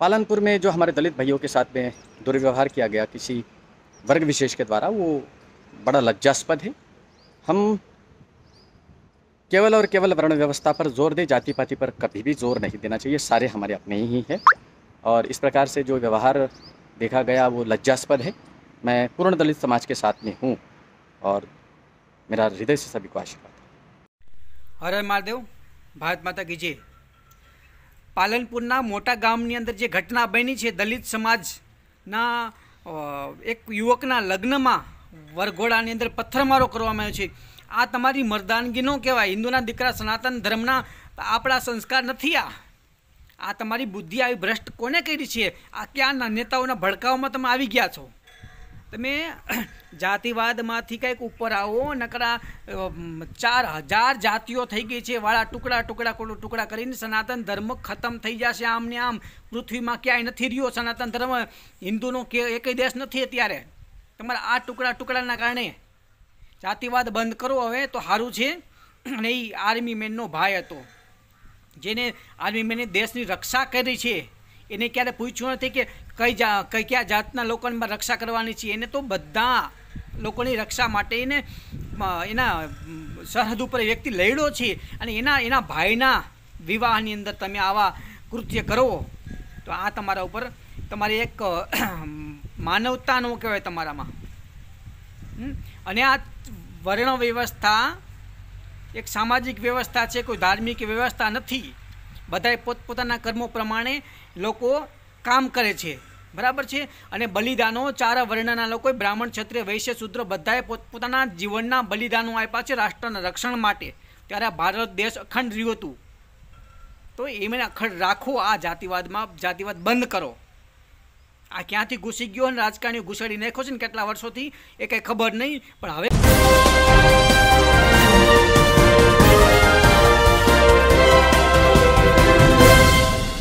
पालनपुर में जो हमारे दलित भाइयों के साथ में दुर्व्यवहार किया गया किसी वर्ग विशेष के द्वारा वो बड़ा लज्जास्पद है हम केवल और केवल वर्ण व्यवस्था पर जोर दें जाति पाति पर कभी भी जोर नहीं देना चाहिए सारे हमारे अपने ही हैं और इस प्रकार से जो व्यवहार देखा गया वो लज्जास्पद है मैं पूर्ण दलित समाज के साथ में हूँ और मेरा हृदय से सभी को आशीर्वाद अरे महादेव भारत माता की जय પાલનપુરના મોટા ગામની અંદર જે ઘટના બની છે દલિત સમાજના એક યુવકના લગ્નમાં વરઘોડાની અંદર પથ્થરમારો કરવામાં આવ્યો છે આ તમારી મર્દાનગીનો કહેવાય હિન્દુના દીકરા સનાતન ધર્મના આપણા સંસ્કાર નથી આ આ તમારી બુદ્ધિ આવી ભ્રષ્ટ કોને કરી છે આ ક્યાં નેતાઓના ભડકાઓમાં તમે આવી ગયા છો તમે જાતિવાદમાંથી કંઈક ઉપર આવો નકરા ચાર હજાર જાતિઓ થઈ ગઈ છે વાળા ટુકડા ટુકડા ટુકડા કરીને સનાતન ધર્મ ખતમ થઈ જશે આમ ને આમ પૃથ્વીમાં ક્યાંય નથી રહ્યો સનાતન ધર્મ હિન્દુનો કે એકેય દેશ નથી અત્યારે તમારા આ ટુકડા ટુકડાના કારણે જાતિવાદ બંધ કરો હવે તો સારું છે અને એ આર્મી મેનનો ભાઈ હતો જેને આર્મી મેને દેશની રક્ષા કરી છે એને ક્યારે પૂછ્યું નથી કે કઈ જા કઈ કયા જાતના લોકોની રક્ષા કરવાની છે એને તો બધા લોકોની રક્ષા માટે એને એના સરહદ ઉપર વ્યક્તિ લડ્યો છે અને એના એના ભાઈના વિવાહની અંદર તમે આવા કૃત્ય કરો તો આ તમારા ઉપર તમારી એક માનવતાનું કહેવાય તમારામાં અને આ વર્ણ વ્યવસ્થા એક સામાજિક વ્યવસ્થા છે કોઈ ધાર્મિક વ્યવસ્થા નથી બધાએ પોતપોતાના કર્મો પ્રમાણે લોકો કામ કરે છે બરાબર છે અને બલિદાનો ચાર વર્ણના લોકોએ બ્રાહ્મણ ક્ષત્રિય વૈશ્ય શૂદ્ર બધાએ પોતપોતાના જીવનના બલિદાનો આપ્યા છે રાષ્ટ્રના રક્ષણ માટે ત્યારે ભારત દેશ અખંડ રહ્યું હતું તો એમને અખંડ રાખો આ જાતિવાદમાં જાતિવાદ બંધ કરો આ ક્યાંથી ઘૂસી ગયો અને રાજકારણીઓ ઘૂસાડી નાખ્યો છે ને કેટલા વર્ષોથી એ કંઈ ખબર નહીં પણ હવે